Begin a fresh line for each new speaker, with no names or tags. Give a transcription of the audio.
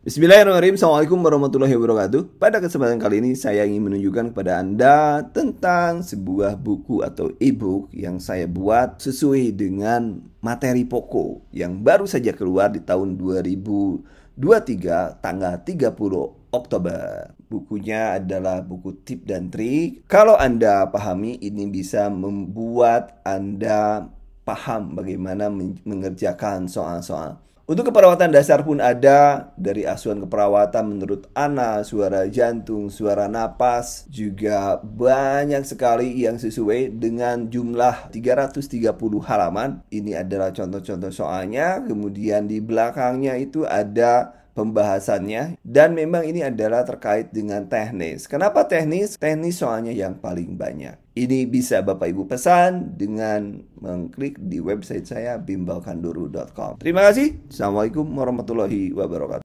Bismillahirrahmanirrahim. Assalamualaikum warahmatullahi wabarakatuh. Pada kesempatan kali ini saya ingin menunjukkan kepada Anda tentang sebuah buku atau e-book yang saya buat sesuai dengan materi pokok yang baru saja keluar di tahun 2023 tanggal 30 Oktober. Bukunya adalah buku tip dan trik. Kalau Anda pahami ini bisa membuat Anda paham bagaimana mengerjakan soal-soal. Untuk keperawatan dasar pun ada, dari asuhan keperawatan menurut Ana, suara jantung, suara napas, juga banyak sekali yang sesuai dengan jumlah 330 halaman. Ini adalah contoh-contoh soalnya, kemudian di belakangnya itu ada pembahasannya dan memang ini adalah terkait dengan teknis. Kenapa teknis? Teknis soalnya yang paling banyak. Ini bisa Bapak Ibu pesan dengan mengklik di website saya bimbalkanduru.com. Terima kasih. Assalamualaikum warahmatullahi wabarakatuh.